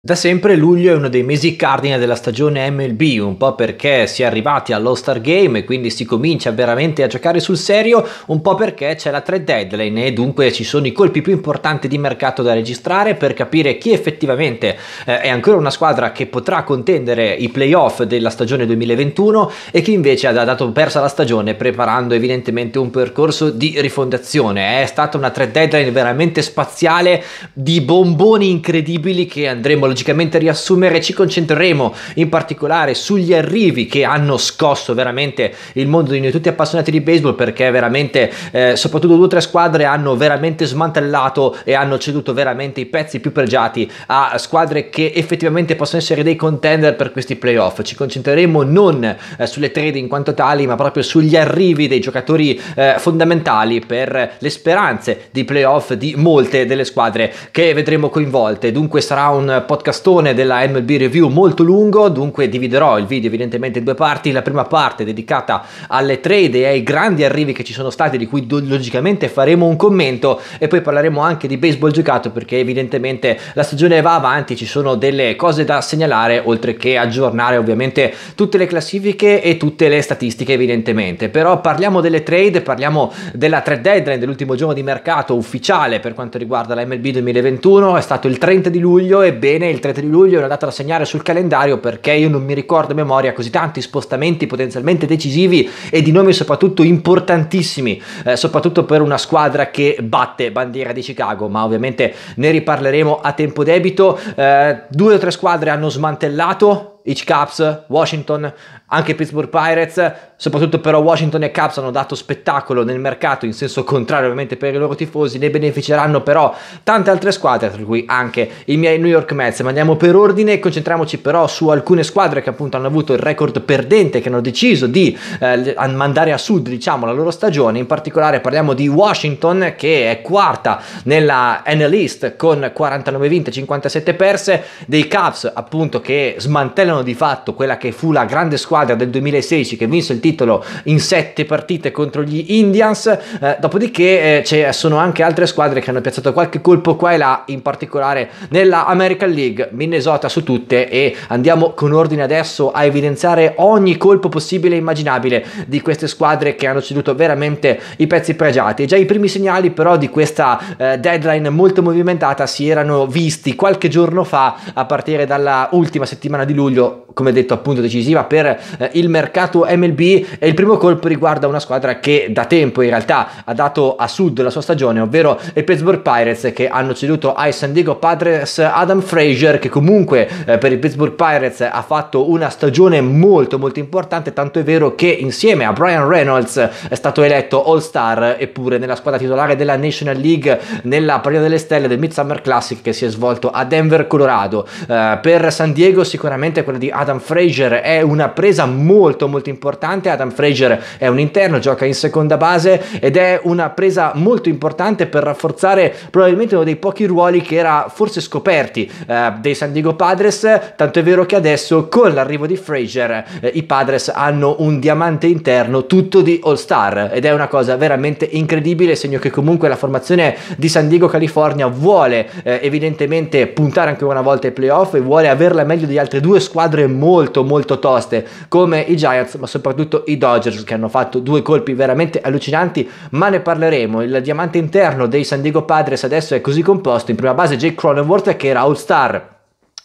Da sempre luglio è uno dei mesi cardine della stagione MLB, un po' perché si è arrivati all'All-Star Game e quindi si comincia veramente a giocare sul serio, un po' perché c'è la trade deadline e dunque ci sono i colpi più importanti di mercato da registrare per capire chi effettivamente eh, è ancora una squadra che potrà contendere i playoff della stagione 2021 e chi invece ha dato persa la stagione preparando evidentemente un percorso di rifondazione. È stata una trade deadline veramente spaziale di bomboni incredibili che andremo logicamente riassumere, ci concentreremo in particolare sugli arrivi che hanno scosso veramente il mondo di noi tutti appassionati di baseball perché veramente eh, soprattutto due o tre squadre hanno veramente smantellato e hanno ceduto veramente i pezzi più pregiati a squadre che effettivamente possono essere dei contender per questi playoff. Ci concentreremo non eh, sulle trade in quanto tali, ma proprio sugli arrivi dei giocatori eh, fondamentali per le speranze di playoff di molte delle squadre che vedremo coinvolte. Dunque sarà un po' podcastone della MLB Review molto lungo, dunque dividerò il video evidentemente in due parti, la prima parte dedicata alle trade e ai grandi arrivi che ci sono stati, di cui logicamente faremo un commento e poi parleremo anche di baseball giocato perché evidentemente la stagione va avanti, ci sono delle cose da segnalare oltre che aggiornare ovviamente tutte le classifiche e tutte le statistiche evidentemente, però parliamo delle trade, parliamo della trade deadline, dell'ultimo giorno di mercato ufficiale per quanto riguarda la MLB 2021, è stato il 30 di luglio, ebbene il 30 di luglio è una data da segnare sul calendario perché io non mi ricordo a memoria così tanti spostamenti potenzialmente decisivi e di nomi soprattutto importantissimi, eh, soprattutto per una squadra che batte bandiera di Chicago, ma ovviamente ne riparleremo a tempo debito. Eh, due o tre squadre hanno smantellato Each Caps, Washington, anche Pittsburgh Pirates, soprattutto però Washington e Caps hanno dato spettacolo nel mercato in senso contrario ovviamente per i loro tifosi, ne beneficeranno però tante altre squadre, tra cui anche i miei New York Mets, ma andiamo per ordine e concentriamoci però su alcune squadre che appunto hanno avuto il record perdente, che hanno deciso di eh, mandare a sud diciamo la loro stagione, in particolare parliamo di Washington che è quarta nella NL East con 49 vinte e 57 perse, dei Caps appunto che smantellano cambiano di fatto quella che fu la grande squadra del 2016 che vinse il titolo in sette partite contro gli Indians, eh, dopodiché eh, ci sono anche altre squadre che hanno piazzato qualche colpo qua e là, in particolare nella American League, Minnesota su tutte e andiamo con ordine adesso a evidenziare ogni colpo possibile e immaginabile di queste squadre che hanno ceduto veramente i pezzi pregiati. E Già i primi segnali però di questa eh, deadline molto movimentata si erano visti qualche giorno fa a partire dalla ultima settimana di luglio come detto, appunto decisiva per eh, il mercato MLB e il primo colpo riguarda una squadra che da tempo in realtà ha dato a sud la sua stagione, ovvero i Pittsburgh Pirates che hanno ceduto ai San Diego Padres Adam Frazier che comunque eh, per i Pittsburgh Pirates ha fatto una stagione molto molto importante, tanto è vero che insieme a Brian Reynolds è stato eletto All Star eppure nella squadra titolare della National League nella Parina delle Stelle del Midsummer Classic che si è svolto a Denver, Colorado. Eh, per San Diego sicuramente quella di Adam Frazier è una presa molto molto importante. Adam Frazier è un interno, gioca in seconda base ed è una presa molto importante per rafforzare probabilmente uno dei pochi ruoli che era forse scoperti eh, dei San Diego Padres, tanto è vero che adesso con l'arrivo di Frazier eh, i Padres hanno un diamante interno tutto di All Star ed è una cosa veramente incredibile, segno che comunque la formazione di San Diego California vuole eh, evidentemente puntare anche una volta ai playoff e vuole averla meglio di altre due squadre squadre molto molto toste come i Giants ma soprattutto i Dodgers che hanno fatto due colpi veramente allucinanti ma ne parleremo il diamante interno dei San Diego Padres adesso è così composto in prima base Jake Cronenworth che era all star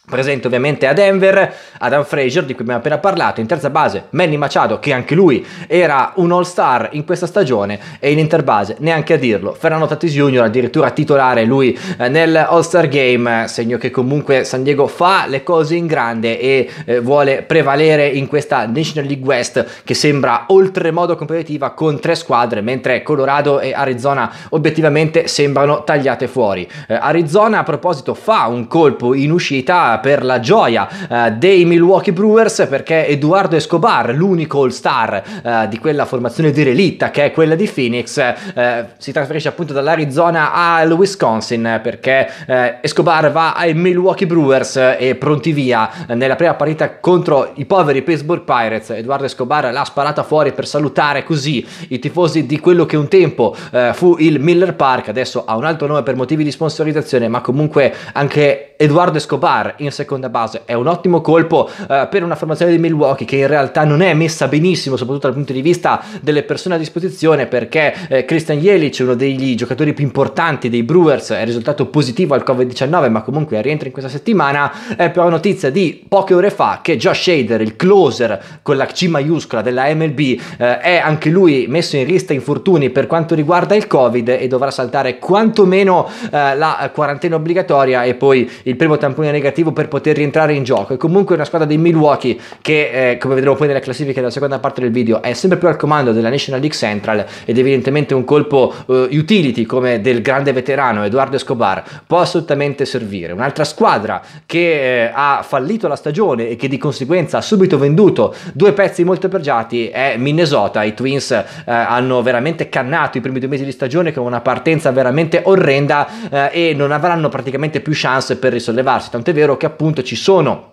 Presente ovviamente a Denver, Adam Frazier di cui abbiamo appena parlato, in terza base Manny Machado che anche lui era un all-star in questa stagione e in interbase neanche a dirlo, Fernando Tatis Jr. addirittura titolare lui eh, nel all-star game, segno che comunque San Diego fa le cose in grande e eh, vuole prevalere in questa National League West che sembra oltremodo competitiva con tre squadre, mentre Colorado e Arizona obiettivamente sembrano tagliate fuori. Eh, Arizona a proposito fa un colpo in uscita per la gioia eh, dei Milwaukee Brewers perché Eduardo Escobar, l'unico all-star eh, di quella formazione di relitta che è quella di Phoenix, eh, si trasferisce appunto dall'Arizona al Wisconsin perché eh, Escobar va ai Milwaukee Brewers eh, e pronti via eh, nella prima partita contro i poveri Pittsburgh Pirates. Eduardo Escobar l'ha sparata fuori per salutare così i tifosi di quello che un tempo fu il Miller Park, adesso ha un altro nome per motivi di sponsorizzazione, ma comunque anche Eduardo Escobar in seconda base è un ottimo colpo eh, per una formazione di Milwaukee che in realtà non è messa benissimo, soprattutto dal punto di vista delle persone a disposizione, perché eh, Christian Jelic, uno degli giocatori più importanti dei Brewers, è risultato positivo al Covid-19, ma comunque rientra in questa settimana. È però notizia di poche ore fa che Josh Shader, il closer con la C maiuscola della MLB, eh, è anche lui messo in lista infortuni per quanto riguarda il Covid e dovrà saltare quantomeno eh, la quarantena obbligatoria e poi il il primo tampone negativo per poter rientrare in gioco. E comunque una squadra dei Milwaukee che, eh, come vedremo poi nella classifica della seconda parte del video, è sempre più al comando della National League Central ed evidentemente un colpo eh, utility come del grande veterano Eduardo Escobar può assolutamente servire. Un'altra squadra che eh, ha fallito la stagione e che di conseguenza ha subito venduto due pezzi molto pregiati è Minnesota. I Twins eh, hanno veramente cannato i primi due mesi di stagione con una partenza veramente orrenda eh, e non avranno praticamente più chance per risollevarsi, tant'è vero che appunto ci sono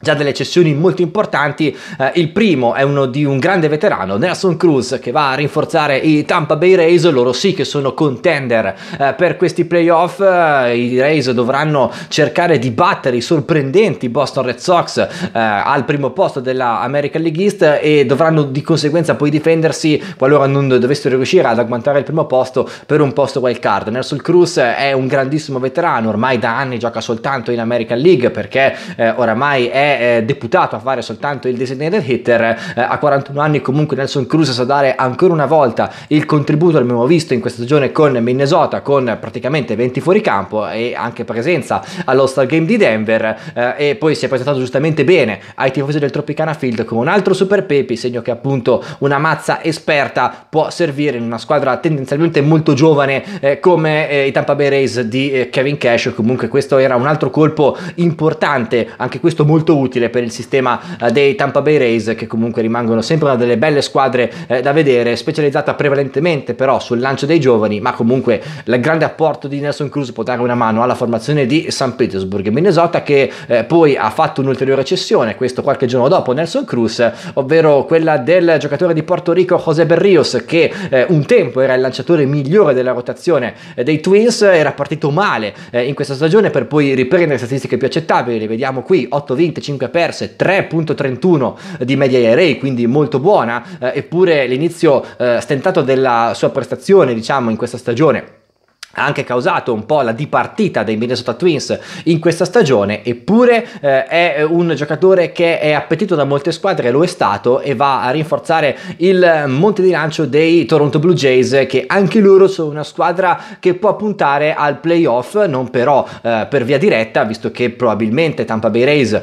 già delle cessioni molto importanti. Eh, il primo è uno di un grande veterano, Nelson Cruz, che va a rinforzare i Tampa Bay Rays. Loro sì che sono contender eh, per questi playoff. Eh, I Rays dovranno cercare di battere i sorprendenti Boston Red Sox eh, al primo posto della American League East e dovranno di conseguenza poi difendersi qualora non dovessero riuscire ad agguantare il primo posto per un posto wild card. Nelson Cruz è un grandissimo veterano, ormai da anni gioca soltanto in American League perché eh, oramai è eh, deputato a fare soltanto il designated hitter, eh, a 41 anni comunque Nelson Cruz sa dare ancora una volta il contributo, l'abbiamo visto in questa stagione con Minnesota, con praticamente 20 fuoricampo e anche presenza allo star Game di Denver eh, e poi si è presentato giustamente bene ai tifosi del Tropicana Field con un altro super pepi, segno che appunto una mazza esperta può servire in una squadra tendenzialmente molto giovane eh, come i Tampa Bay Rays di Kevin Cash, comunque questo era un altro colpo importante, anche questo molto utile per il sistema eh, dei Tampa Bay Rays che comunque rimangono sempre una delle belle squadre eh, da vedere, specializzata prevalentemente però sul lancio dei giovani, ma comunque il grande apporto di Nelson Cruz può dare una mano alla formazione di San Petersburg Minnesota che eh, poi ha fatto un'ulteriore cessione, questo qualche giorno dopo Nelson Cruz, ovvero quella del giocatore di Porto Rico José Berrios che un tempo era il lanciatore migliore della rotazione dei Twins, era partito male in questa stagione per poi riprendere statistiche più accettabili, le vediamo qui, 8 vinte, 5 perse, 3.31 di media array, quindi molto buona, eh, eppure l'inizio eh, stentato della sua prestazione, diciamo, in questa stagione ha anche causato un po' la dipartita dei Minnesota Twins in questa stagione, eppure eh, è un giocatore che è appetito da molte squadre, lo è stato e va a rinforzare il monte di lancio dei Toronto Blue Jays che anche loro sono una squadra che può puntare al playoff, non però eh, per via diretta, visto che probabilmente Tampa Bay Rays e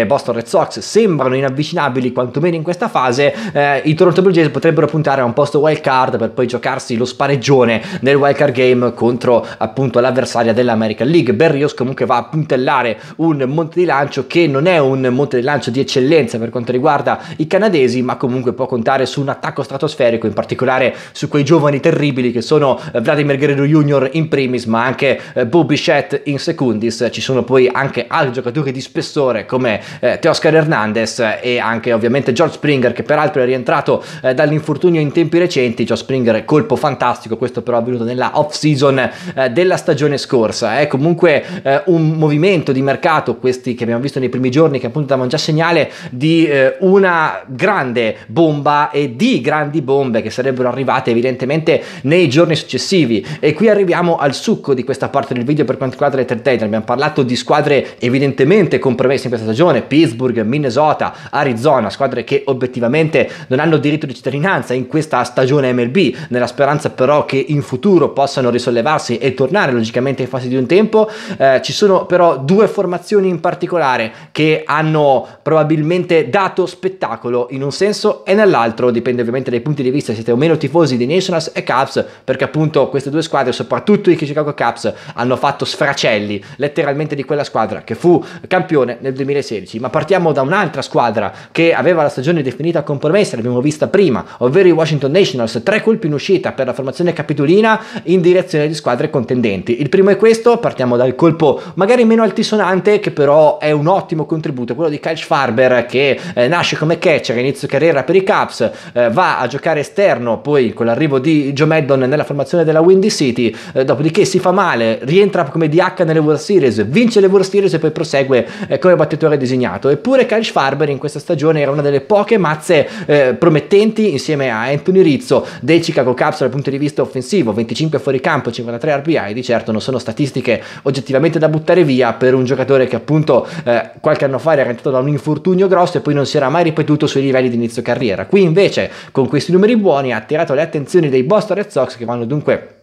eh, Boston Red Sox sembrano inavvicinabili quantomeno in questa fase, eh, i Toronto Blue Jays potrebbero puntare a un posto wild card per poi giocarsi lo spareggione nel wild card game contro appunto l'avversaria dell'American League. Berrios comunque va a puntellare un monte di lancio che non è un monte di lancio di eccellenza per quanto riguarda i canadesi, ma comunque può contare su un attacco stratosferico, in particolare su quei giovani terribili che sono eh, Vladimir Guerrero Jr. in primis, ma anche eh, Bobby Shett in secundis. Ci sono poi anche altri giocatori di spessore come eh, Teoscar Hernandez e anche ovviamente George Springer che peraltro è rientrato eh, dall'infortunio in tempi recenti. George Springer colpo fantastico, questo però è avvenuto nella off-season season eh, della stagione scorsa. È eh. comunque eh, un movimento di mercato, questi che abbiamo visto nei primi giorni, che appunto davano già segnale di eh, una grande bomba e di grandi bombe che sarebbero arrivate evidentemente nei giorni successivi. E qui arriviamo al succo di questa parte del video per quanto riguarda le Entertainment. Abbiamo parlato di squadre evidentemente compromesse in questa stagione, Pittsburgh, Minnesota, Arizona, squadre che obiettivamente non hanno diritto di cittadinanza in questa stagione MLB, nella speranza però che in futuro possano risolvere sollevarsi e tornare logicamente ai fasi di un tempo. Eh, ci sono però due formazioni in particolare che hanno probabilmente dato spettacolo in un senso e nell'altro, dipende ovviamente dai punti di vista, siete o meno tifosi di Nationals e Cubs, perché appunto queste due squadre, soprattutto i Chicago Cubs, hanno fatto sfracelli letteralmente di quella squadra che fu campione nel 2016. Ma partiamo da un'altra squadra che aveva la stagione definita compromessa, l'abbiamo vista prima, ovvero i Washington Nationals, tre colpi in uscita per la formazione capitolina in direzione selezione di squadre contendenti. Il primo è questo, partiamo dal colpo magari meno altisonante che però è un ottimo contributo, quello di Kyle Farber che eh, nasce come catcher inizio carriera per i Caps, eh, va a giocare esterno, poi con l'arrivo di Joe Maddon nella formazione della Windy City, eh, dopodiché si fa male, rientra come DH nelle World Series, vince le World Series e poi prosegue eh, come battitore designato. Eppure Kyle Farber in questa stagione era una delle poche mazze eh, promettenti insieme a Anthony Rizzo dei Chicago Caps dal punto di vista offensivo, 25 fuori campo 53 RBI, di certo non sono statistiche oggettivamente da buttare via per un giocatore che appunto eh, qualche anno fa era entrato da un infortunio grosso e poi non si era mai ripetuto sui livelli di inizio carriera. Qui invece con questi numeri buoni ha attirato le attenzioni dei Boston Red Sox che vanno dunque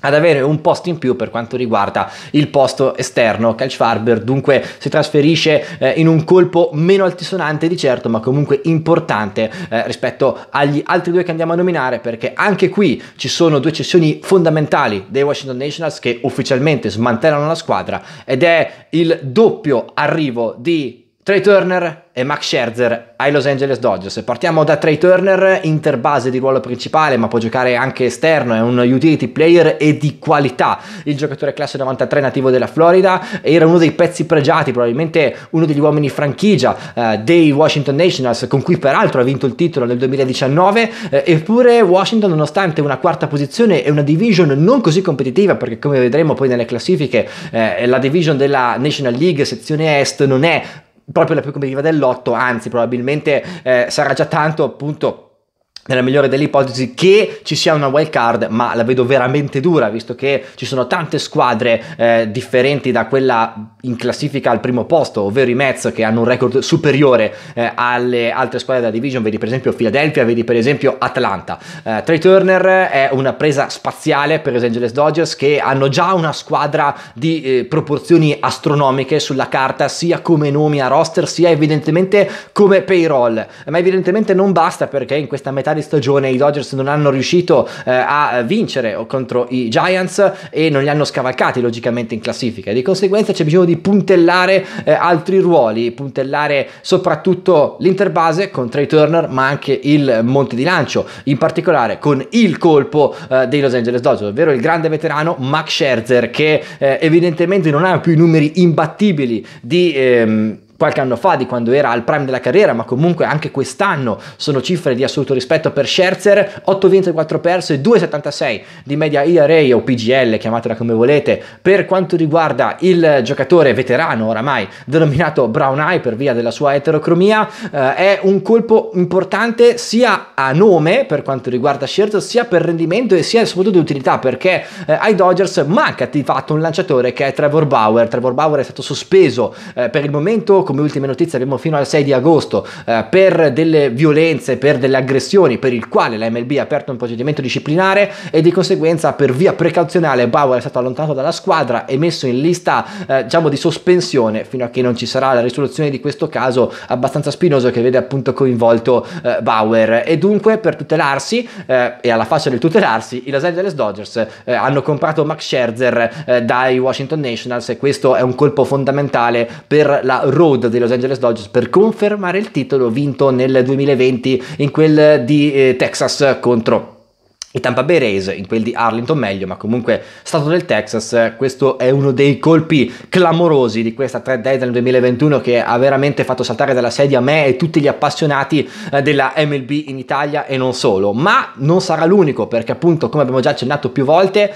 ad avere un posto in più per quanto riguarda il posto esterno. Calcifarber dunque si trasferisce eh, in un colpo meno altisonante di certo, ma comunque importante eh, rispetto agli altri due che andiamo a nominare, perché anche qui ci sono due cessioni fondamentali dei Washington Nationals che ufficialmente smantellano la squadra ed è il doppio arrivo di Trey Turner e Max Scherzer ai Los Angeles Dodgers. Partiamo da Trey Turner, interbase di ruolo principale, ma può giocare anche esterno, è un utility player e di qualità. Il giocatore classe 93 nativo della Florida era uno dei pezzi pregiati, probabilmente uno degli uomini franchigia eh, dei Washington Nationals, con cui peraltro ha vinto il titolo nel 2019. Eh, eppure Washington, nonostante una quarta posizione e una division non così competitiva, perché come vedremo poi nelle classifiche, eh, la division della National League sezione Est non è proprio la più competitiva dell'otto, anzi probabilmente eh, sarà già tanto appunto nella migliore delle ipotesi che ci sia una wild card, ma la vedo veramente dura visto che ci sono tante squadre eh, differenti da quella in classifica al primo posto, ovvero i Mets che hanno un record superiore eh, alle altre squadre della division, vedi per esempio Philadelphia, vedi per esempio Atlanta. Eh, Trey Turner è una presa spaziale per Los Angeles Dodgers che hanno già una squadra di eh, proporzioni astronomiche sulla carta, sia come nomi a roster, sia evidentemente come payroll, ma evidentemente non basta perché in questa metà metà di stagione i Dodgers non hanno riuscito eh, a vincere oh, contro i Giants e non li hanno scavalcati logicamente in classifica. Di conseguenza c'è bisogno di puntellare eh, altri ruoli, puntellare soprattutto l'interbase con Trey Turner ma anche il monte di lancio, in particolare con il colpo eh, dei Los Angeles Dodgers, ovvero il grande veterano Max Scherzer che eh, evidentemente non ha più i numeri imbattibili di... Ehm, qualche anno fa, di quando era al prime della carriera, ma comunque anche quest'anno sono cifre di assoluto rispetto per Scherzer, 8 vinte, 4 perse, 2,76 di media IRA o PGL, chiamatela come volete, per quanto riguarda il giocatore veterano oramai denominato Brown Eye per via della sua eterocromia, eh, è un colpo importante sia a nome per quanto riguarda Scherzer, sia per rendimento e sia soprattutto di utilità, perché eh, ai Dodgers manca di fatto un lanciatore che è Trevor Bauer. Trevor Bauer è stato sospeso eh, per il momento come ultime notizie abbiamo fino al 6 di agosto eh, per delle violenze, per delle aggressioni per il quale la MLB ha aperto un procedimento disciplinare e di conseguenza per via precauzionale Bauer è stato allontanato dalla squadra e messo in lista eh, diciamo di sospensione fino a che non ci sarà la risoluzione di questo caso abbastanza spinoso che vede appunto coinvolto eh, Bauer e dunque per tutelarsi eh, e alla faccia del tutelarsi i Los Angeles Dodgers eh, hanno comprato Max Scherzer eh, dai Washington Nationals e questo è un colpo fondamentale per la road appunto dei Los Angeles Dodgers per confermare il titolo vinto nel 2020 in quel di eh, Texas contro i Tampa Bay Rays, in quel di Arlington meglio, ma comunque stato del Texas, questo è uno dei colpi clamorosi di questa trade deadline 2021 che ha veramente fatto saltare dalla sedia me e tutti gli appassionati eh, della MLB in Italia e non solo, ma non sarà l'unico perché appunto come abbiamo già accennato più volte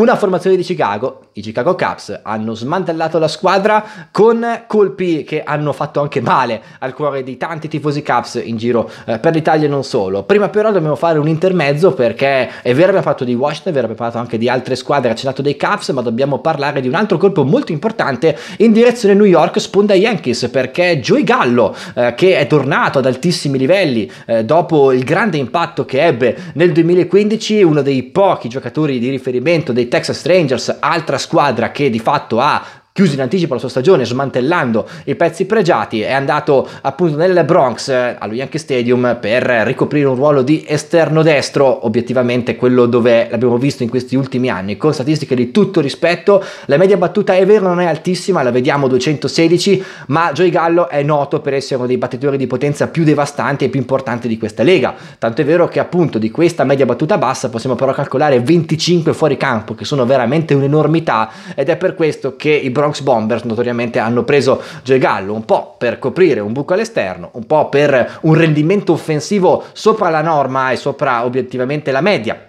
una formazione di Chicago, i Chicago Cubs, hanno smantellato la squadra con colpi che hanno fatto anche male al cuore di tanti tifosi Cubs in giro eh, per l'Italia e non solo. Prima però dobbiamo fare un intermezzo perché è vero abbiamo parlato di Washington, è vero abbiamo parlato anche di altre squadre, ha accennato dei Cubs, ma dobbiamo parlare di un altro colpo molto importante in direzione New York, sponda Yankees, perché Joey Gallo, eh, che è tornato ad altissimi livelli eh, dopo il grande impatto che ebbe nel 2015, uno dei pochi giocatori di riferimento dei Texas Rangers, altra squadra che di fatto ha chiuso in anticipo la sua stagione smantellando i pezzi pregiati, è andato appunto nel Bronx eh, allo Yankee Stadium per ricoprire un ruolo di esterno destro, obiettivamente quello dove l'abbiamo visto in questi ultimi anni, con statistiche di tutto rispetto, la media battuta è vero non è altissima, la vediamo 216, ma Joey Gallo è noto per essere uno dei battitori di potenza più devastanti e più importanti di questa lega, tanto è vero che appunto di questa media battuta bassa possiamo però calcolare 25 fuori campo, che sono veramente un'enormità ed è per questo che i Bronx Bronx Bombers notoriamente hanno preso Joe Gallo un po' per coprire un buco all'esterno, un po' per un rendimento offensivo sopra la norma e sopra obiettivamente la media,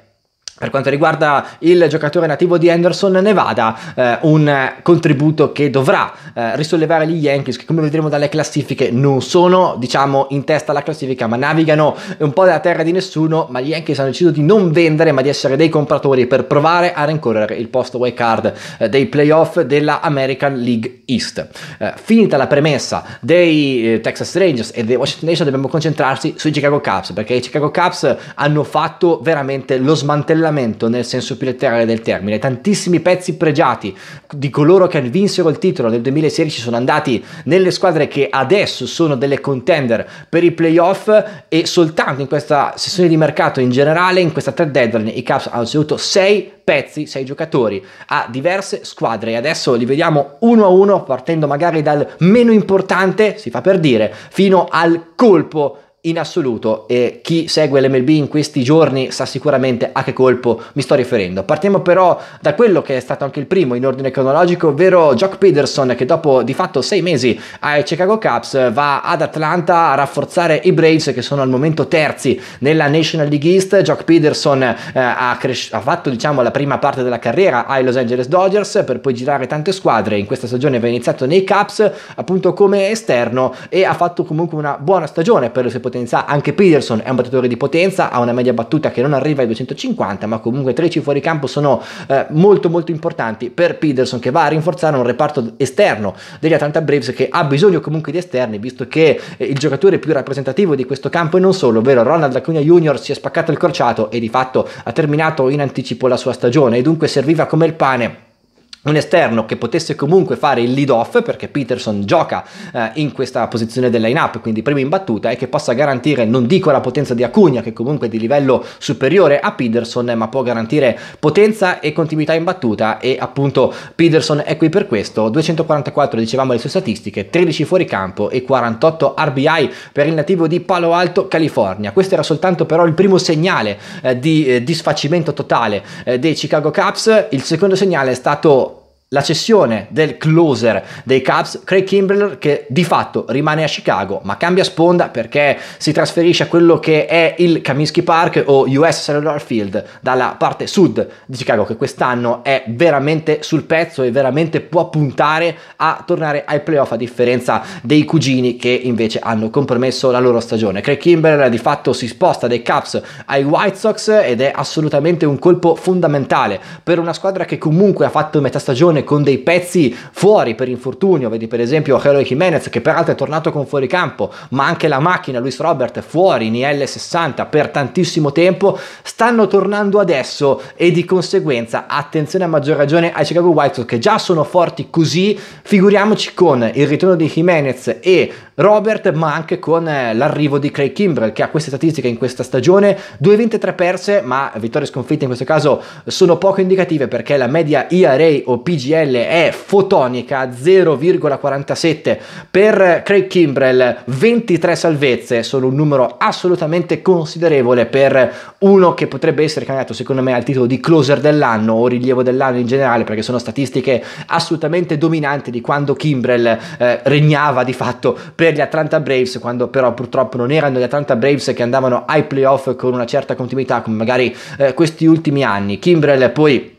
per quanto riguarda il giocatore nativo di Anderson Nevada, eh, un contributo che dovrà eh, risollevare gli Yankees che come vedremo dalle classifiche non sono diciamo in testa alla classifica ma navigano un po' dalla terra di nessuno ma gli Yankees hanno deciso di non vendere ma di essere dei compratori per provare a rincorrere il posto wild card eh, dei playoff della American League East eh, finita la premessa dei eh, Texas Rangers e dei Washington Nation dobbiamo concentrarsi sui Chicago Cubs perché i Chicago Cubs hanno fatto veramente lo smantellamento nel senso più letterale del termine tantissimi pezzi pregiati di coloro che vinsero il titolo nel 2000 2016 sono andati nelle squadre che adesso sono delle contender per i playoff e soltanto in questa sessione di mercato in generale, in questa trade deadline, i Cavs hanno ceduto 6 pezzi, 6 giocatori a diverse squadre e adesso li vediamo uno a uno partendo magari dal meno importante, si fa per dire, fino al colpo in assoluto e chi segue l'MLB in questi giorni sa sicuramente a che colpo mi sto riferendo. Partiamo però da quello che è stato anche il primo in ordine cronologico, ovvero Jock Peterson che dopo di fatto sei mesi ai Chicago Cubs va ad Atlanta a rafforzare i Braves che sono al momento terzi nella National League East. Jock Peterson eh, ha, cres- ha, fatto diciamo la prima parte della carriera ai Los Angeles Dodgers per poi girare tante squadre. In questa stagione aveva iniziato nei Cubs appunto come esterno e ha fatto comunque una buona stagione per le sue potenza, anche Peterson è un battitore di potenza, ha una media battuta che non arriva ai 250, ma comunque 13 fuori campo sono eh, molto molto importanti per Peterson che va a rinforzare un reparto esterno degli Atlanta Braves che ha bisogno comunque di esterni, visto che eh, il giocatore più rappresentativo di questo campo e non solo, ovvero Ronald Acuna Jr. si è spaccato il crociato e di fatto ha terminato in anticipo la sua stagione e dunque serviva come il pane un esterno che potesse comunque fare il lead off perché Peterson gioca eh, in questa posizione del line up quindi prima in battuta e che possa garantire non dico la potenza di Acuna che comunque è di livello superiore a Peterson ma può garantire potenza e continuità in battuta e appunto Peterson è qui per questo 244 dicevamo le sue statistiche 13 fuori campo e 48 RBI per il nativo di Palo Alto California questo era soltanto però il primo segnale eh, di eh, disfacimento totale eh, dei Chicago Cubs il secondo segnale è stato la cessione del closer dei Cubs, Craig Kimbrell, che di fatto rimane a Chicago, ma cambia sponda perché si trasferisce a quello che è il Kaminsky Park o US Cellular Field dalla parte sud di Chicago, che quest'anno è veramente sul pezzo e veramente può puntare a tornare ai playoff a differenza dei cugini che invece hanno compromesso la loro stagione. Craig Kimbrell di fatto si sposta dai Cubs ai White Sox ed è assolutamente un colpo fondamentale per una squadra che comunque ha fatto metà stagione stagione con dei pezzi fuori per infortunio, vedi per esempio Eloy Jimenez che peraltro è tornato con fuoricampo, ma anche la macchina Luis Robert fuori in IL60 per tantissimo tempo, stanno tornando adesso e di conseguenza attenzione a maggior ragione ai Chicago White Sox che già sono forti così, figuriamoci con il ritorno di Jimenez e Robert, ma anche con eh, l'arrivo di Craig Kimbrell che ha queste statistiche in questa stagione, 2,23 perse, ma vittorie sconfitte in questo caso sono poco indicative perché la media IRA o PG CGL è fotonica, 0,47 per Craig Kimbrell, 23 salvezze, sono un numero assolutamente considerevole per uno che potrebbe essere candidato secondo me al titolo di closer dell'anno o rilievo dell'anno in generale, perché sono statistiche assolutamente dominanti di quando Kimbrell eh, regnava di fatto per gli Atlanta Braves, quando però purtroppo non erano gli Atlanta Braves che andavano ai playoff con una certa continuità, come magari eh, questi ultimi anni. Kimbrell poi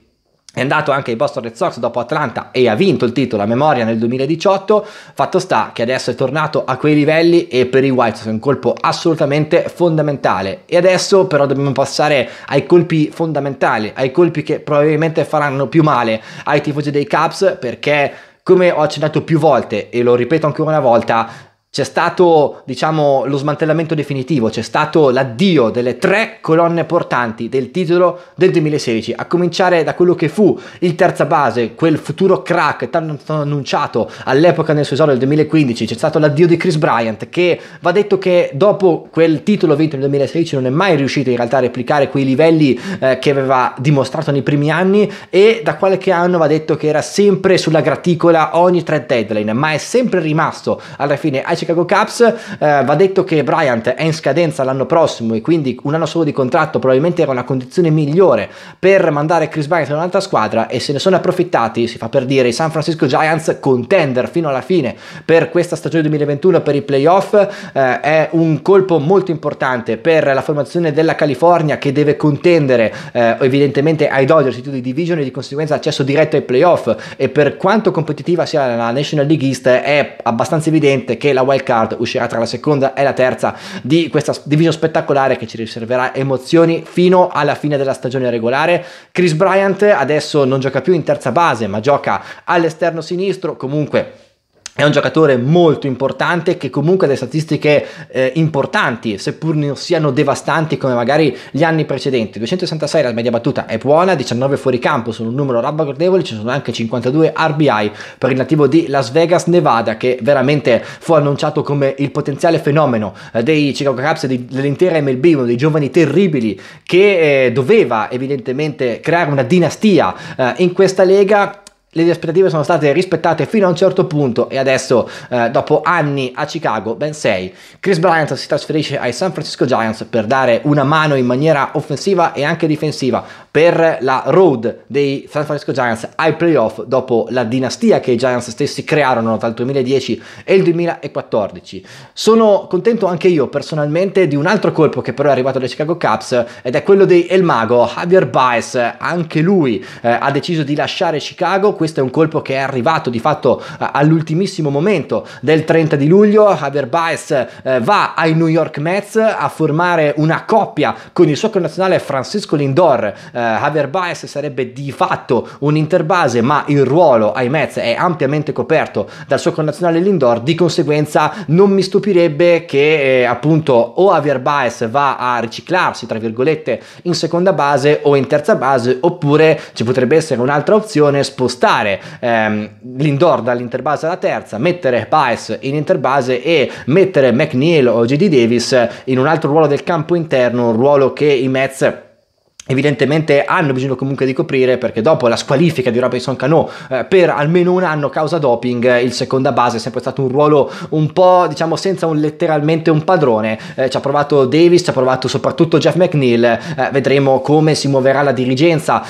è andato anche ai Boston Red Sox dopo Atlanta e ha vinto il titolo a memoria nel 2018. Fatto sta che adesso è tornato a quei livelli e per i White Sox è un colpo assolutamente fondamentale. E adesso però dobbiamo passare ai colpi fondamentali, ai colpi che probabilmente faranno più male ai tifosi dei Cubs perché come ho accennato più volte e lo ripeto anche una volta, c'è stato diciamo, lo smantellamento definitivo, c'è stato l'addio delle tre colonne portanti del titolo del 2016, a cominciare da quello che fu il terza base, quel futuro crack tanto annunciato all'epoca nel suo esordio del 2015, c'è stato l'addio di Chris Bryant che va detto che dopo quel titolo vinto nel 2016 non è mai riuscito in realtà a replicare quei livelli eh, che aveva dimostrato nei primi anni e da qualche anno va detto che era sempre sulla graticola ogni tre deadline, ma è sempre rimasto alla fine ai Chicago Cubs. Eh, va detto che Bryant è in scadenza l'anno prossimo e quindi un anno solo di contratto probabilmente era una condizione migliore per mandare Chris Bryant in un'altra squadra e se ne sono approfittati, si fa per dire, i San Francisco Giants contender fino alla fine per questa stagione 2021 per i playoff. Eh, è un colpo molto importante per la formazione della California che deve contendere eh, evidentemente ai Dodgers i titoli di division e di conseguenza accesso diretto ai playoff e per quanto competitiva sia la National League East è abbastanza evidente che la wild card uscirà tra la seconda e la terza di questa divisione spettacolare che ci riserverà emozioni fino alla fine della stagione regolare. Chris Bryant adesso non gioca più in terza base, ma gioca all'esterno sinistro, comunque è un giocatore molto importante che comunque ha delle statistiche eh, importanti, seppur non siano devastanti come magari gli anni precedenti. 266 la media battuta è buona, 19 fuori campo sono un numero rabbagordevole, ci sono anche 52 RBI per il nativo di Las Vegas, Nevada, che veramente fu annunciato come il potenziale fenomeno eh, dei Chicago Cubs e dell'intera MLB, uno dei giovani terribili che eh, doveva evidentemente creare una dinastia eh, in questa lega le aspettative sono state rispettate fino a un certo punto e adesso eh, dopo anni a Chicago, ben sei Chris Bryant si trasferisce ai San Francisco Giants per dare una mano in maniera offensiva e anche difensiva per la road dei San Francisco Giants ai playoff dopo la dinastia che i Giants stessi crearono tra il 2010 e il 2014. Sono contento anche io personalmente di un altro colpo che però è arrivato dai Chicago Cubs ed è quello di El Mago, Javier Baez, anche lui eh, ha deciso di lasciare Chicago questo è un colpo che è arrivato di fatto eh, all'ultimissimo momento del 30 di luglio, Javier Baez eh, va ai New York Mets a formare una coppia con il suo connazionale Francisco Lindor, eh, Javier Baez sarebbe di fatto un interbase ma il ruolo ai Mets è ampiamente coperto dal suo connazionale Lindor, di conseguenza non mi stupirebbe che eh, appunto o Javier Baez va a riciclarsi tra virgolette in seconda base o in terza base oppure ci potrebbe essere un'altra opzione spostare spostare ehm, l'indor dall'interbase alla terza, mettere Paes in interbase e mettere McNeil o JD Davis in un altro ruolo del campo interno, un ruolo che i Mets evidentemente hanno bisogno comunque di coprire perché dopo la squalifica di Robinson Cano eh, per almeno un anno causa doping eh, il seconda base è sempre stato un ruolo un po' diciamo senza un, letteralmente un padrone eh, ci ha provato Davis ci ha provato soprattutto Jeff McNeil eh, vedremo come si muoverà la dirigenza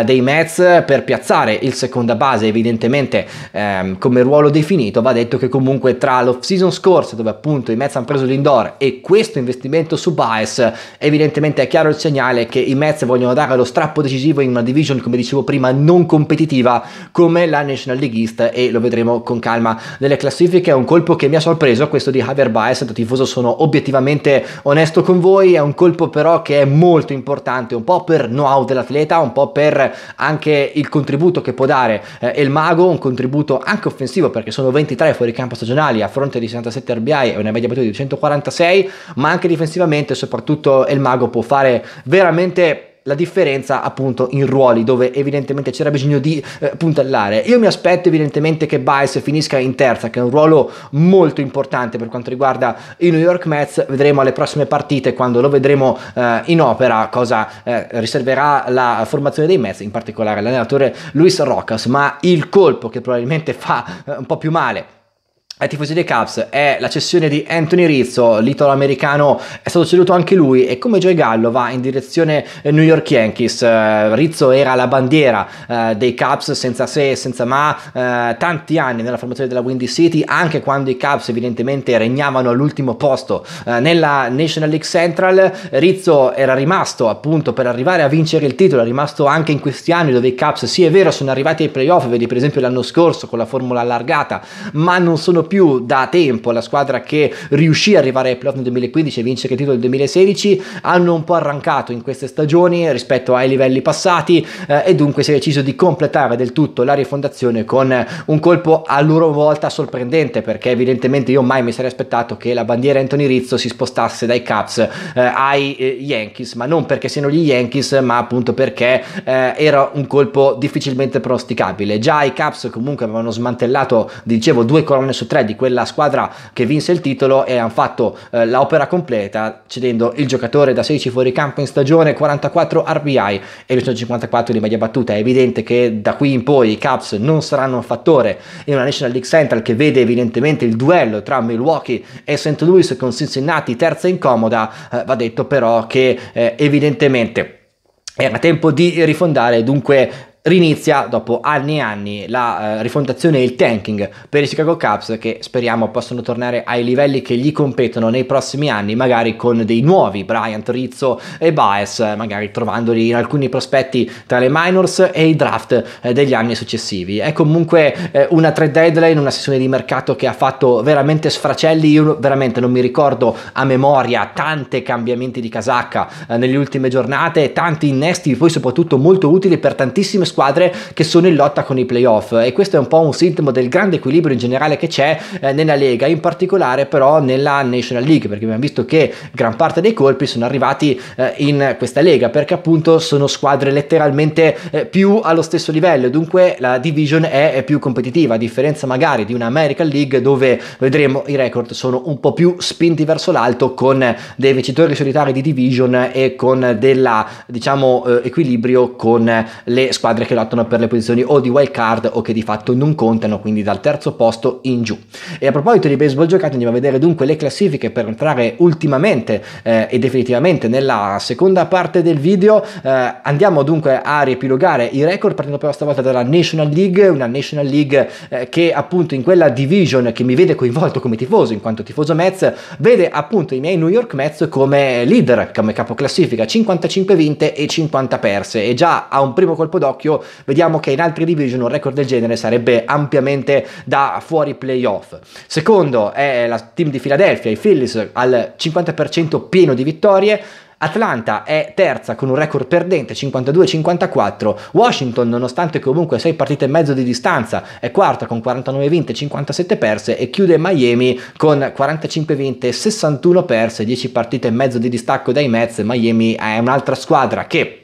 eh, dei Mets per piazzare il seconda base evidentemente ehm, come ruolo definito va detto che comunque tra l'off season scorsa dove appunto i Mets hanno preso l'indoor e questo investimento su Baez evidentemente è chiaro il segnale che i Mets vogliono dare lo strappo decisivo in una division, come dicevo prima, non competitiva come la National League East e lo vedremo con calma nelle classifiche. È un colpo che mi ha sorpreso, questo di Javier Baez, da tifoso sono obiettivamente onesto con voi, è un colpo però che è molto importante, un po' per know-how dell'atleta, un po' per anche il contributo che può dare eh, il mago, un contributo anche offensivo perché sono 23 fuori campo stagionali a fronte di 67 RBI e una media battuta di 146, ma anche difensivamente soprattutto il mago può fare veramente la differenza appunto in ruoli dove evidentemente c'era bisogno di eh, puntellare. Io mi aspetto evidentemente che Bice finisca in terza, che è un ruolo molto importante per quanto riguarda i New York Mets, vedremo alle prossime partite quando lo vedremo eh, in opera cosa eh, riserverà la formazione dei Mets, in particolare l'allenatore Luis Rocas, ma il colpo che probabilmente fa eh, un po' più male ai tifosi dei Caps è la cessione di Anthony Rizzo, l'italo-americano è stato ceduto anche lui e come Joey Gallo va in direzione eh, New York Yankees. Eh, Rizzo era la bandiera eh, dei Caps senza se, senza ma, tanti anni nella formazione della Windy City, anche quando i Caps evidentemente regnavano all'ultimo posto nella National League Central. Rizzo era rimasto appunto per arrivare a vincere il titolo, è rimasto anche in questi anni dove i Caps, sì è vero, sono arrivati ai playoff, vedi per esempio l'anno scorso con la formula allargata, ma non sono più da tempo, la squadra che riuscì ad arrivare ai playoff nel 2015 e vincere il titolo nel 2016, hanno un po' arrancato in queste stagioni rispetto ai livelli passati eh, e dunque si è deciso di completare del tutto la rifondazione con un colpo a loro volta sorprendente perché evidentemente io mai mi sarei aspettato che la bandiera Anthony Rizzo si spostasse dai Cubs eh, ai eh, Yankees, ma non perché siano gli Yankees, ma appunto perché eh, era un colpo difficilmente pronosticabile. Già i Cubs comunque avevano smantellato, dicevo, due colonne su tre 3 di quella squadra che vinse il titolo e hanno fatto eh, l'opera completa cedendo il giocatore da 16 fuori campo in stagione, 44 RBI e 254 di media battuta. È evidente che da qui in poi i Cubs non saranno un fattore in una National League Central che vede evidentemente il duello tra Milwaukee e St. Louis con Cincinnati terza incomoda, eh, va detto però che eh, evidentemente era tempo di rifondare dunque rinizia dopo anni e anni la eh, rifondazione e il tanking per i Chicago Cubs che speriamo possano tornare ai livelli che gli competono nei prossimi anni, magari con dei nuovi Bryant, Rizzo e Baez, magari trovandoli in alcuni prospetti tra le minors e i draft eh, degli anni successivi. È comunque eh, una trade deadline, una sessione di mercato che ha fatto veramente sfracelli, io veramente non mi ricordo a memoria tante cambiamenti di casacca eh, nelle ultime giornate, tanti innesti, poi soprattutto molto utili per tantissime squadre squadre che sono in lotta con i playoff e questo è un po' un sintomo del grande equilibrio in generale che c'è eh, nella Lega, in particolare però nella National League, perché abbiamo visto che gran parte dei colpi sono arrivati eh, in questa Lega, perché appunto sono squadre letteralmente eh, più allo stesso livello, dunque la division è, è, più competitiva, a differenza magari di una American League dove vedremo i record sono un po' più spinti verso l'alto con dei vincitori solitari di division e con della diciamo eh, equilibrio con le squadre che lottano per le posizioni o di wild card o che di fatto non contano, quindi dal terzo posto in giù. E a proposito di baseball giocato andiamo a vedere dunque le classifiche per entrare ultimamente eh, e definitivamente nella seconda parte del video. Eh, andiamo dunque a riepilogare i record partendo però stavolta dalla National League, una National League eh, che appunto in quella division che mi vede coinvolto come tifoso, in quanto tifoso Mets, vede appunto i miei New York Mets come leader, come capoclassifica, 55 vinte e 50 perse e già a un primo colpo d'occhio occhio, vediamo che in altri division un record del genere sarebbe ampiamente da fuori playoff. Secondo è la team di Philadelphia, i Phillies al 50% pieno di vittorie. Atlanta è terza con un record perdente 52-54, Washington nonostante comunque 6 partite e mezzo di distanza è quarta con 49 vinte e 57 perse e chiude Miami con 45 vinte e 61 perse, 10 partite e mezzo di distacco dai Mets, Miami è un'altra squadra che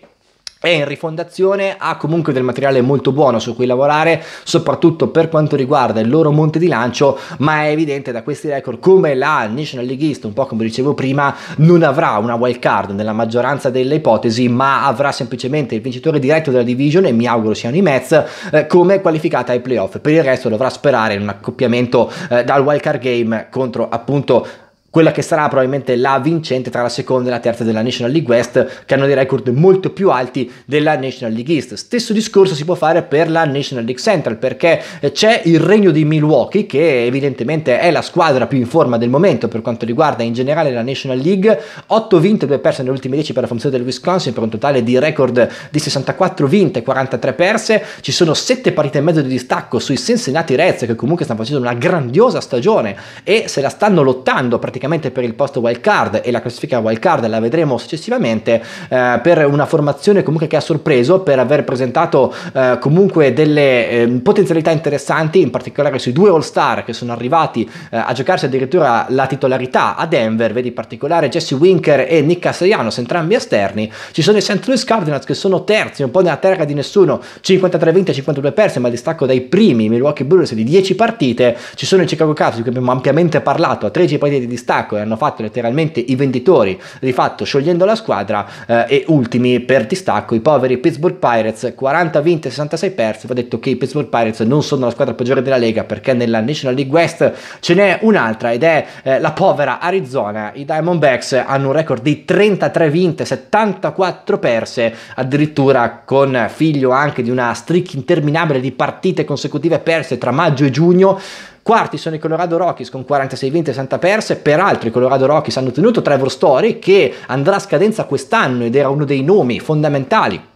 è in rifondazione, ha comunque del materiale molto buono su cui lavorare, soprattutto per quanto riguarda il loro monte di lancio, ma è evidente da questi record come la National League East, un po' come dicevo prima, non avrà una wild card nella maggioranza delle ipotesi, ma avrà semplicemente il vincitore diretto della division e mi auguro siano i Mets eh, come qualificata ai playoff. Per il resto dovrà sperare in un accoppiamento eh, dal wild card game contro appunto quella che sarà probabilmente la vincente tra la seconda e la terza della National League West, che hanno dei record molto più alti della National League East. Stesso discorso si può fare per la National League Central, perché eh, c'è il regno di Milwaukee, che evidentemente è la squadra più in forma del momento per quanto riguarda in generale la National League, 8 vinte e 2 perse nelle ultime 10 per la funzione del Wisconsin, per un totale di record di 64 vinte e 43 perse. Ci sono 7 partite e mezzo di distacco sui Cincinnati Reds, che comunque stanno facendo una grandiosa stagione e se la stanno lottando praticamente specificamente per il posto wild card e la classifica wild card la vedremo successivamente eh, per una formazione comunque che ha sorpreso per aver presentato eh, comunque delle eh, potenzialità interessanti in particolare sui due all star che sono arrivati eh, a giocarsi addirittura la titolarità a Denver vedi in particolare Jesse Winker e Nick Castellanos entrambi esterni ci sono i St. Louis Cardinals che sono terzi un po' nella terra di nessuno 53-20 52 perse ma distacco dai primi Milwaukee Brewers di 10 partite ci sono i Chicago Cubs di cui abbiamo ampiamente parlato a 13 partite di distacco ostacolo e hanno fatto letteralmente i venditori, di fatto sciogliendo la squadra eh, e ultimi per distacco i poveri Pittsburgh Pirates, 40 vinte, 66 persi, va detto che i Pittsburgh Pirates non sono la squadra peggiore della Lega perché nella National League West ce n'è un'altra ed è eh, la povera Arizona, i Diamondbacks hanno un record di 33 vinte, 74 perse, addirittura con figlio anche di una streak interminabile di partite consecutive perse tra maggio e giugno, Quarti sono i Colorado Rockies con 46 vinte e 60 perse, peraltro i Colorado Rockies hanno tenuto Trevor Story che andrà a scadenza quest'anno ed era uno dei nomi fondamentali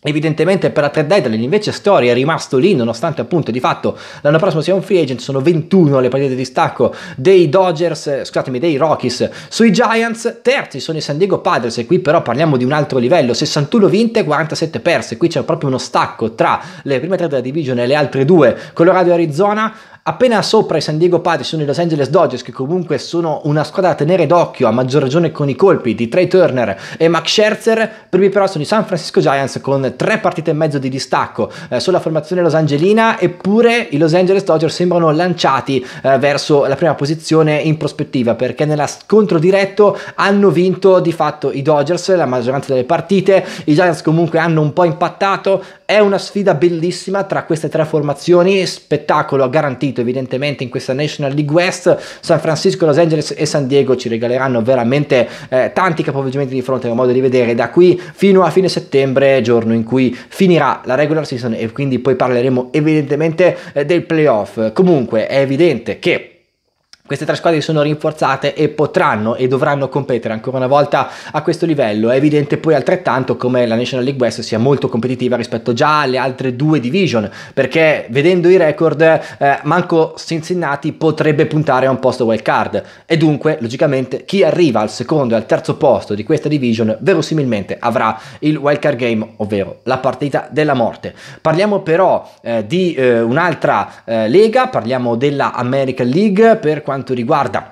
Evidentemente per la trade deadline invece Story è rimasto lì nonostante appunto di fatto l'anno prossimo sia un free agent, sono 21 le partite di stacco dei Dodgers, eh, scusatemi, dei Rockies sui Giants, terzi sono i San Diego Padres e qui però parliamo di un altro livello, 61 vinte, 47 perse, qui c'è proprio uno stacco tra le prime tre della division e le altre due, Colorado e Arizona Appena sopra i San Diego Padre sono i Los Angeles Dodgers che comunque sono una squadra da tenere d'occhio a maggior ragione con i colpi di Trey Turner e Max Scherzer, primi però sono i San Francisco Giants con tre partite e mezzo di distacco eh, sulla formazione Los Angelina eppure i Los Angeles Dodgers sembrano lanciati eh, verso la prima posizione in prospettiva perché nella scontro diretto hanno vinto di fatto i Dodgers la maggioranza delle partite, i Giants comunque hanno un po' impattato è una sfida bellissima tra queste tre formazioni, spettacolo garantito evidentemente in questa National League West. San Francisco, Los Angeles e San Diego ci regaleranno veramente eh, tanti capovolgimenti di fronte, a modo di vedere, da qui fino a fine settembre, giorno in cui finirà la regular season e quindi poi parleremo evidentemente eh, del playoff. Comunque è evidente che queste tre squadre sono rinforzate e potranno e dovranno competere ancora una volta a questo livello. È evidente poi altrettanto come la National League West sia molto competitiva rispetto già alle altre due division, perché vedendo i record eh, manco Cincinnati potrebbe puntare a un posto wild card e dunque logicamente chi arriva al secondo e al terzo posto di questa division verosimilmente avrà il wild card game, ovvero la partita della morte. Parliamo però eh, di eh, un'altra eh, lega, parliamo della American League per quanto quanto riguarda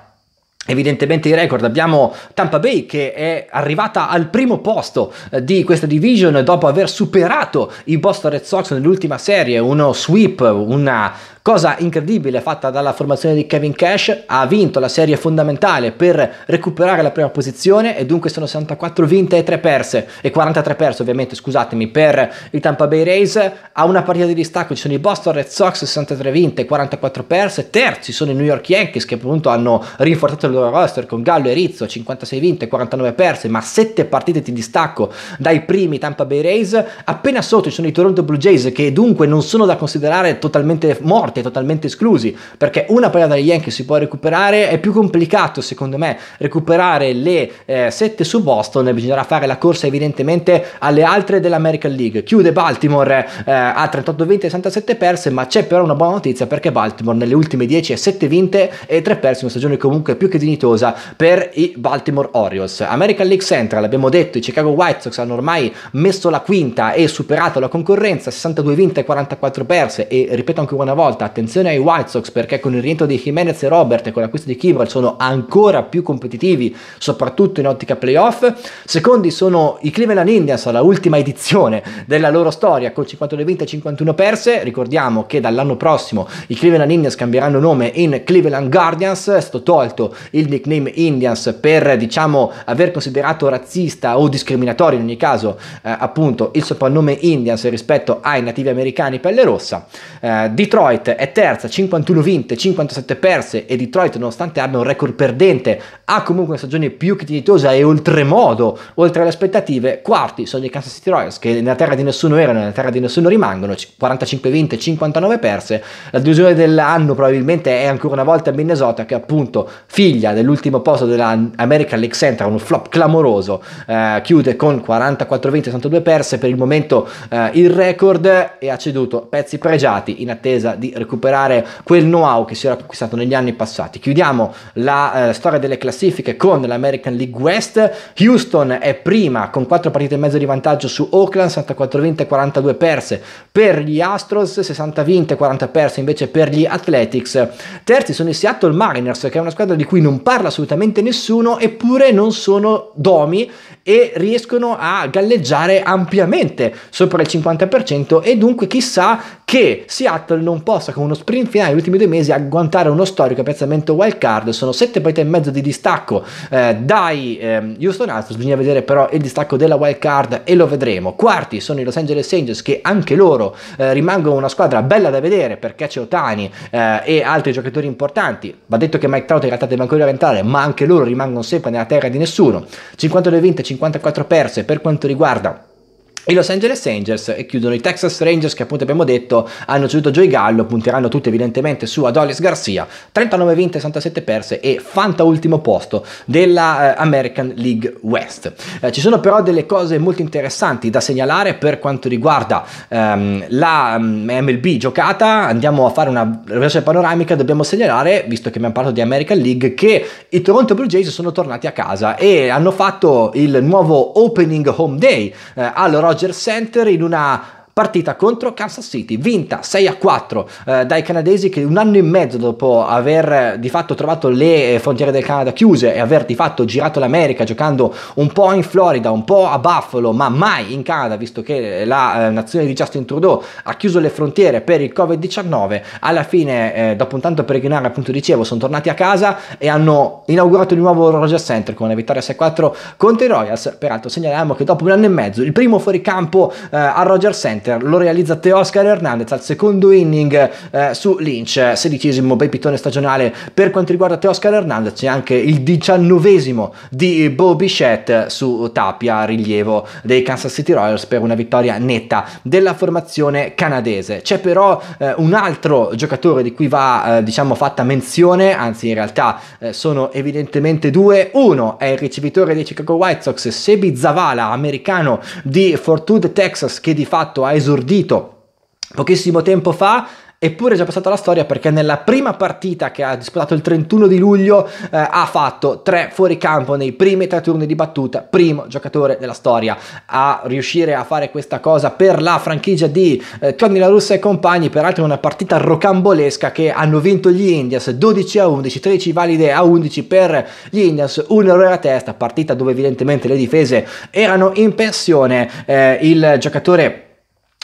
Evidentemente i record abbiamo Tampa Bay che è arrivata al primo posto eh, di questa division dopo aver superato i Boston Red Sox nell'ultima serie, uno sweep, una Cosa incredibile fatta dalla formazione di Kevin Cash, ha vinto la serie fondamentale per recuperare la prima posizione e dunque sono 64 vinte e 3 perse e 43 perse ovviamente, scusatemi, per i Tampa Bay Rays. A una partita di distacco ci sono i Boston Red Sox 63 vinte e 44 perse, terzi sono i New York Yankees che appunto hanno rinforzato il loro roster con Gallo e Rizzo 56 vinte e 49 perse, ma 7 partite di distacco dai primi Tampa Bay Rays. Appena sotto ci sono i Toronto Blue Jays che dunque non sono da considerare totalmente morti morti, totalmente esclusi, perché una pareja dagli Yankees si può recuperare, è più complicato secondo me recuperare le 7 eh, su Boston, bisognerà fare la corsa evidentemente alle altre dell'American League. Chiude Baltimore eh, a 38 vinte e 67 perse, ma c'è però una buona notizia perché Baltimore nelle ultime 10 è 7 vinte e 3 perse, una stagione comunque più che dignitosa per i Baltimore Orioles. American League Central, abbiamo detto, i Chicago White Sox hanno ormai messo la quinta e superato la concorrenza, 62 vinte e 44 perse e ripeto anche una volta Attenzione ai White Sox perché con il rientro di Jimenez e Robert e con l'acquisto di Kibral sono ancora più competitivi, soprattutto in ottica playoff. Secondi sono i Cleveland Indians alla ultima edizione della loro storia con 51 vinte e 51 perse. Ricordiamo che dall'anno prossimo i Cleveland Indians cambieranno nome in Cleveland Guardians, è stato tolto il nickname Indians per diciamo aver considerato razzista o discriminatorio in ogni caso eh, appunto il soprannome Indians rispetto ai nativi americani pelle rossa. Eh, Detroit è terza, 51 vinte, 57 perse e Detroit nonostante abbia un record perdente ha comunque una stagione più che dignitosa e oltremodo, oltre alle aspettative, quarti sono i Kansas City Royals che nella terra di nessuno erano, nella terra di nessuno rimangono, 45 vinte, 59 perse, la delusione dell'anno probabilmente è ancora una volta Minnesota che appunto figlia dell'ultimo posto della American League Center, un flop clamoroso, eh, chiude con 44 vinte, 62 perse, per il momento eh, il record e ha ceduto pezzi pregiati in attesa di recuperare quel know-how che si era acquistato negli anni passati. Chiudiamo la eh, storia delle classifiche con l'American League West. Houston è prima con 4 partite e mezzo di vantaggio su Oakland, 64 vinte e 42 perse per gli Astros, 60 vinte e 40 perse invece per gli Athletics. Terzi sono i Seattle Mariners, che è una squadra di cui non parla assolutamente nessuno, eppure non sono domi e riescono a galleggiare ampiamente sopra il 50% e dunque chissà che Seattle non possa mossa con uno sprint finale negli ultimi due mesi agguantare uno storico piazzamento wild card. Sono 7 partite e mezzo di distacco eh, dai eh, Houston Astros. Bisogna vedere però il distacco della wild card e lo vedremo. Quarti sono i Los Angeles Angels che anche loro eh, rimangono una squadra bella da vedere perché c'è Otani eh, e altri giocatori importanti. Va detto che Mike Trout in realtà deve ancora rientrare, ma anche loro rimangono sempre nella terra di nessuno. 52 vinte, 54 perse per quanto riguarda i Los Angeles Rangers e chiudono i Texas Rangers che appunto abbiamo detto hanno ceduto Joey Gallo, punteranno tutti evidentemente su Adolis Garcia, 39 vinte, 67 perse e fanta ultimo posto della eh, American League West. Eh, ci sono però delle cose molto interessanti da segnalare per quanto riguarda ehm, la MLB mm, giocata, andiamo a fare una veloce panoramica, dobbiamo segnalare, visto che abbiamo parlato di American League, che i Toronto Blue Jays sono tornati a casa e hanno fatto il nuovo opening home day eh, all'orologio Rogers Center in una partita contro Kansas City, vinta 6 a 4 eh, dai canadesi che un anno e mezzo dopo aver eh, di fatto trovato le eh, frontiere del Canada chiuse e aver di fatto girato l'America giocando un po' in Florida, un po' a Buffalo, ma mai in Canada, visto che eh, la eh, nazione di Justin Trudeau ha chiuso le frontiere per il Covid-19, alla fine eh, dopo un tanto peregrinare appunto dicevo sono tornati a casa e hanno inaugurato di nuovo Roger Center con la vittoria 6-4 a contro i Royals, peraltro segnaliamo che dopo un anno e mezzo il primo fuoricampo eh, a Roger Center center. Lo realizza Teoscar Hernandez al secondo inning eh, su Lynch, sedicesimo bei pitone stagionale per quanto riguarda Teoscar Hernandez, c'è anche il diciannovesimo di Bo Bichette su Tapia, rilievo dei Kansas City Royals per una vittoria netta della formazione canadese. C'è però eh, un altro giocatore di cui va eh, diciamo fatta menzione, anzi in realtà eh, sono evidentemente due. Uno è il ricevitore dei Chicago White Sox, Sebi Zavala, americano di Fortune Texas che di fatto ha esordito pochissimo tempo fa Eppure è già passata la storia perché nella prima partita che ha disputato il 31 di luglio eh, ha fatto tre fuoricampo nei primi tre turni di battuta, primo giocatore della storia a riuscire a fare questa cosa per la franchigia di eh, Tony La Russa e compagni, peraltro in una partita rocambolesca che hanno vinto gli Indians 12 a 11, 13 valide a 11 per gli Indians, un errore a testa, partita dove evidentemente le difese erano in pensione, eh, il giocatore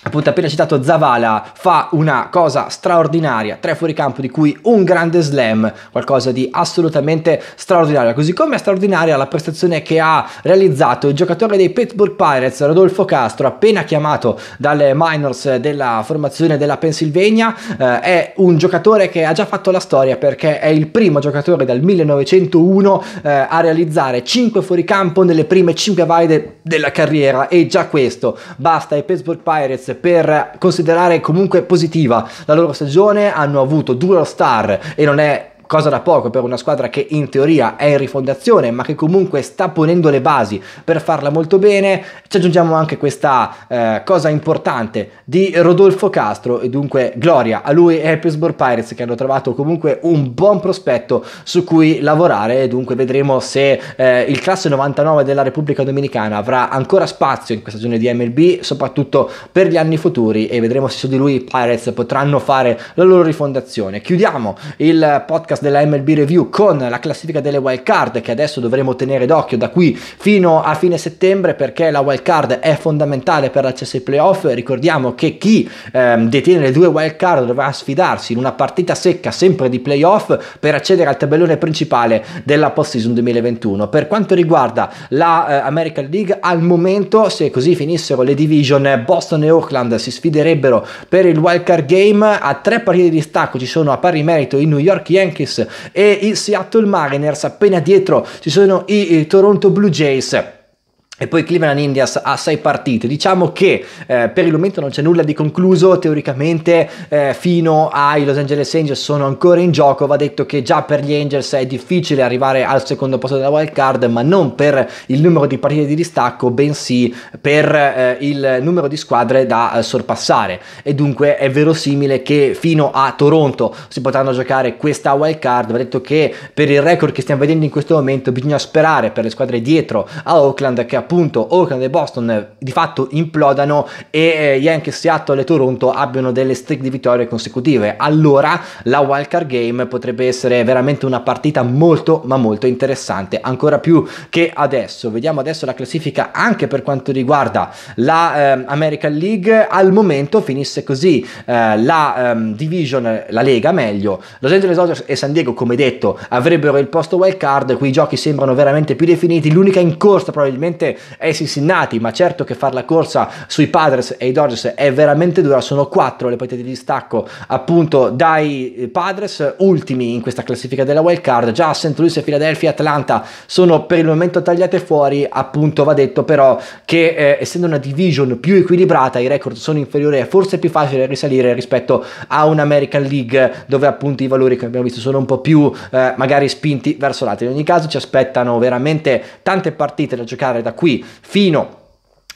appunto appena citato Zavala fa una cosa straordinaria, tre fuoricampo di cui un grande slam, qualcosa di assolutamente straordinario, così come è straordinaria la prestazione che ha realizzato il giocatore dei Pittsburgh Pirates Rodolfo Castro, appena chiamato dalle minors della formazione della Pennsylvania, eh, è un giocatore che ha già fatto la storia perché è il primo giocatore dal 1901 eh, a realizzare cinque fuoricampo nelle prime cinque vaide della carriera e già questo basta ai Pittsburgh Pirates per considerare comunque positiva la loro stagione hanno avuto due All Star e non è cosa da poco per una squadra che in teoria è in rifondazione ma che comunque sta ponendo le basi per farla molto bene. Ci aggiungiamo anche questa eh, cosa importante di Rodolfo Castro e dunque gloria a lui e ai Pittsburgh Pirates che hanno trovato comunque un buon prospetto su cui lavorare e dunque vedremo se eh, il classe 99 della Repubblica Dominicana avrà ancora spazio in questa stagione di MLB soprattutto per gli anni futuri e vedremo se su di lui i Pirates potranno fare la loro rifondazione. Chiudiamo il podcast podcast della MLB Review con la classifica delle wild card che adesso dovremo tenere d'occhio da qui fino a fine settembre perché la wild card è fondamentale per l'accesso ai playoff. Ricordiamo che chi ehm, detiene le due wild card dovrà sfidarsi in una partita secca sempre di playoff per accedere al tabellone principale della postseason 2021. Per quanto riguarda la eh, American League, al momento, se così finissero le division, Boston e Oakland si sfiderebbero per il wild card game. A tre partite di distacco ci sono a pari merito i New York Yankees e i Seattle Mariners, appena dietro ci sono i, i Toronto Blue Jays e poi Cleveland Indians ha sei partite. Diciamo che eh, per il momento non c'è nulla di concluso, teoricamente eh, fino ai Los Angeles Angels sono ancora in gioco, va detto che già per gli Angels è difficile arrivare al secondo posto della wild card, ma non per il numero di partite di distacco, bensì per eh, il numero di squadre da eh, sorpassare. E dunque è verosimile che fino a Toronto si potranno giocare questa wild card, va detto che per il record che stiamo vedendo in questo momento bisogna sperare per le squadre dietro a Oakland che appunto appunto Oakland e Boston di fatto implodano e eh, Yankees, Seattle e Toronto abbiano delle streak di vittorie consecutive. Allora la wildcard game potrebbe essere veramente una partita molto ma molto interessante, ancora più che adesso. Vediamo adesso la classifica anche per quanto riguarda la eh, American League. Al momento finisce così eh, la eh, division, la lega meglio. Los Angeles Dodgers e San Diego, come detto, avrebbero il posto wildcard. Qui i giochi sembrano veramente più definiti. L'unica in corsa probabilmente come Aces ma certo che fare la corsa sui Padres e i Dodgers è veramente dura, sono quattro le partite di distacco appunto dai eh, Padres, ultimi in questa classifica della wild card, già St. Louis e Philadelphia e Atlanta sono per il momento tagliate fuori, appunto va detto però che eh, essendo una division più equilibrata i record sono inferiori e forse più facile risalire rispetto a un'American League dove appunto i valori che abbiamo visto sono un po' più eh, magari spinti verso l'alto. In ogni caso ci aspettano veramente tante partite da giocare da qui fino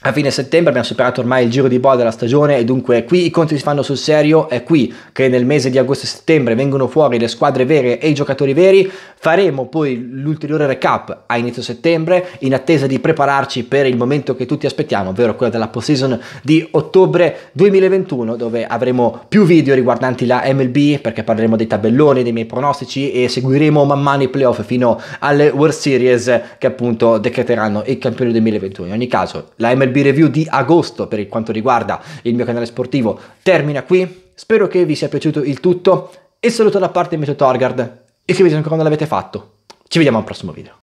a fine settembre abbiamo superato ormai il giro di boa della stagione e dunque qui i conti si fanno sul serio, è qui che nel mese di agosto e settembre vengono fuori le squadre vere e i giocatori veri, faremo poi l'ulteriore recap a inizio settembre in attesa di prepararci per il momento che tutti aspettiamo, ovvero quello della post-season di ottobre 2021 dove avremo più video riguardanti la MLB perché parleremo dei tabelloni, dei miei pronostici e seguiremo man mano i playoff fino alle World Series che appunto decreteranno il campione 2021. In ogni caso la MLB derby review di agosto per quanto riguarda il mio canale sportivo termina qui. Spero che vi sia piaciuto il tutto e saluto da parte di Meto Torgard. Iscrivetevi se ancora non l'avete fatto. Ci vediamo al prossimo video.